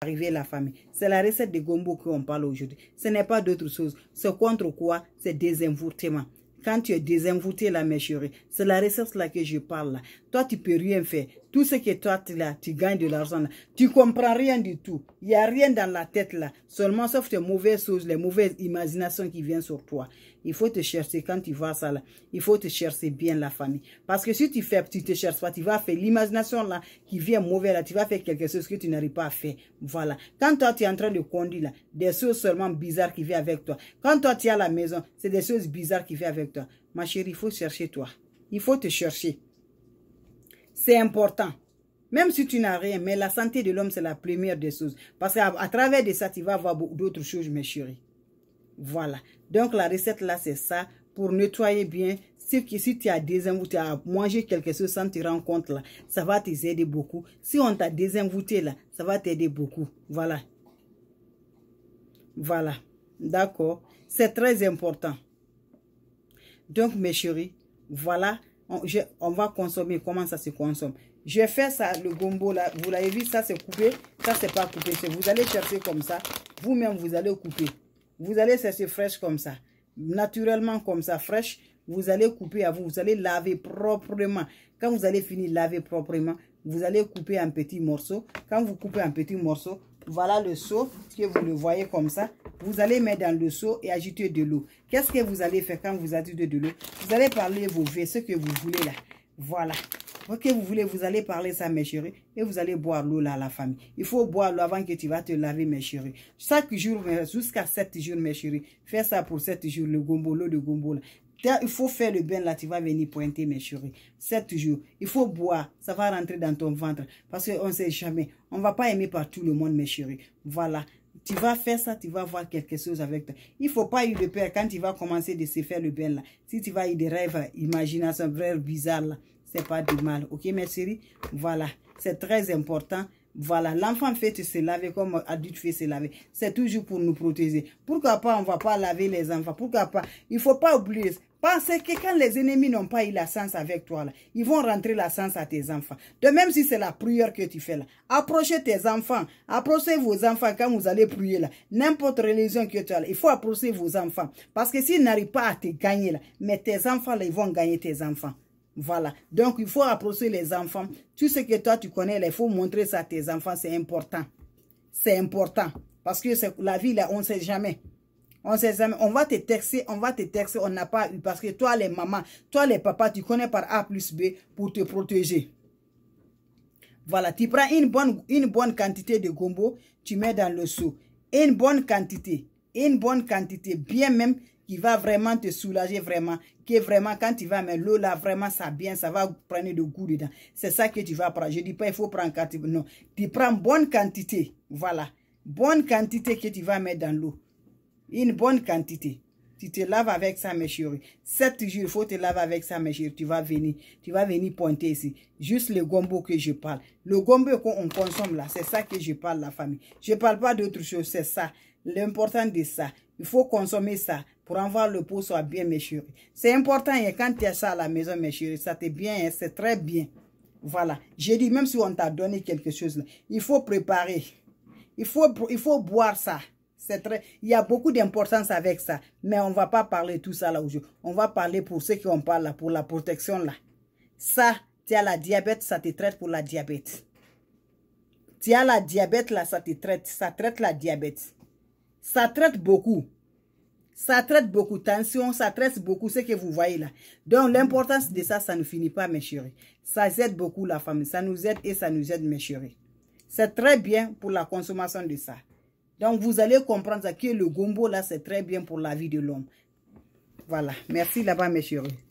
arriver la famille. C'est la recette de Gombo qu'on parle aujourd'hui. Ce n'est pas d'autre chose. Ce contre quoi C'est désinvoûtement. Quand tu es désinvoûté, la mes c'est la recette là que je parle. Toi, tu peux rien faire. Tout ce que toi, tu, là, tu gagnes de l'argent, tu comprends rien du tout. Il n'y a rien dans la tête là. Seulement sauf tes mauvaises choses, les mauvaises imaginations qui viennent sur toi. Il faut te chercher quand tu vois ça là. Il faut te chercher bien la famille. Parce que si tu fais, tu te cherches pas, tu vas faire l'imagination là qui vient mauvaise là. Tu vas faire quelque chose que tu n'arrives pas à faire. Voilà. Quand toi, tu es en train de conduire là, des choses seulement bizarres qui viennent avec toi. Quand toi, tu es à la maison, c'est des choses bizarres qui viennent avec toi. Ma chérie, il faut chercher toi. Il faut te chercher c'est important. Même si tu n'as rien, mais la santé de l'homme, c'est la première des choses. Parce qu'à travers de ça, tu vas avoir d'autres choses, mes chéris. Voilà. Donc, la recette là, c'est ça. Pour nettoyer bien, si, si tu as tu à mangé quelque chose sans te rendre compte là, ça va t'aider beaucoup. Si on t'a désinvoûté là, ça va t'aider beaucoup. Voilà. Voilà. D'accord. C'est très important. Donc, mes chéris, voilà on, va consommer. Comment ça se consomme Je fait ça, le gombo là. Vous l'avez vu, ça c'est coupé. Ça c'est pas coupé. Vous allez chercher comme ça. Vous-même, vous allez couper. Vous allez chercher fraîche comme ça. Naturellement comme ça, fraîche. Vous allez couper à vous. Vous allez laver proprement. Quand vous allez finir laver proprement, vous allez couper un petit morceau Quand vous coupez un petit morceau, voilà le seau que vous le voyez comme ça. Vous allez mettre dans le seau et ajouter de l'eau. Qu'est-ce que vous allez faire quand vous ajoutez de l'eau Vous allez parler vos vœux, ce que vous voulez là. Voilà. Ok, vous voulez, vous allez parler ça, mes chéris, et vous allez boire l'eau là, la famille. Il faut boire l'eau avant que tu vas te laver, mes chéris. Chaque jour, jusqu'à 7 jours, mes chéris. Fais ça pour 7 jours, le gombo, l'eau de gombo là. Il faut faire le bain là, tu vas venir pointer, mes chéris. 7 jours. Il faut boire, ça va rentrer dans ton ventre. Parce qu'on ne sait jamais. On ne va pas aimer par tout le monde, mes chéris. Voilà tu vas faire ça, tu vas voir quelque chose avec toi. Il ne faut pas eu de peur quand tu vas commencer de se faire le bien là. Si tu vas avoir des rêves, imaginations rêve bizarre là, c'est pas du mal. Ok mes chéris, voilà, c'est très important. Voilà, l'enfant fait se laver comme adulte fait se laver. C'est toujours pour nous protéger. Pourquoi pas on ne va pas laver les enfants Pourquoi pas Il ne faut pas oublier. pensez que quand les ennemis n'ont pas eu la sens avec toi, là, ils vont rentrer la sens à tes enfants. De même si c'est la prière que tu fais là. Approchez tes enfants. Approchez vos enfants quand vous allez prier là. N'importe religion que tu as il faut approcher vos enfants. Parce que s'ils n'arrivent pas à te gagner là, mais tes enfants ils vont gagner tes enfants. Voilà. Donc, il faut approcher les enfants. Tout ce que toi, tu connais, il faut montrer ça à tes enfants. C'est important. C'est important. Parce que la vie, là, on ne sait jamais. On sait jamais. On va te texter, on va te texter. On n'a pas eu. Parce que toi, les mamans, toi, les papas, tu connais par A plus B pour te protéger. Voilà. Tu prends une bonne, une bonne quantité de gombo, tu mets dans le seau. Une bonne quantité. Une bonne quantité. Bien même, qui va vraiment te soulager vraiment, que vraiment quand tu vas mettre l'eau là, vraiment ça bien, ça va prendre de goût dedans. C'est ça que tu vas prendre. Je ne dis pas il faut prendre quantité, non. Tu prends bonne quantité, voilà. Bonne quantité que tu vas mettre dans l'eau. Une bonne quantité. Tu te laves avec ça, mes chéris. Sept jours, il faut te laver avec ça, mes chéris. Tu vas venir. Tu vas venir pointer ici. Juste le gombo que je parle. Le gombo qu'on consomme là, c'est ça que je parle, la famille. Je ne parle pas d'autre chose, c'est ça. L'important de ça. Il faut consommer ça pour avoir le pot soit bien, mes C'est important, et hein, quand tu as ça à la maison, mes ça t'est bien, hein, c'est très bien. Voilà. J'ai dit, même si on t'a donné quelque chose, il faut préparer. Il faut, il faut boire ça. C'est très, il y a beaucoup d'importance avec ça. Mais on ne va pas parler tout ça là aujourd'hui. On va parler pour ceux qui ont parlé là, pour la protection là. Ça, tu as la diabète, ça te traite pour la diabète. Tu as la diabète là, ça te traite. Ça traite la diabète. Ça traite beaucoup. Ça traite beaucoup, tension, ça traite beaucoup ce que vous voyez là. Donc, l'importance de ça, ça ne finit pas, mes chéris. Ça aide beaucoup la famille, ça nous aide et ça nous aide, mes chéris. C'est très bien pour la consommation de ça. Donc, vous allez comprendre que le gombo, là, c'est très bien pour la vie de l'homme. Voilà. Merci là-bas, mes chéris.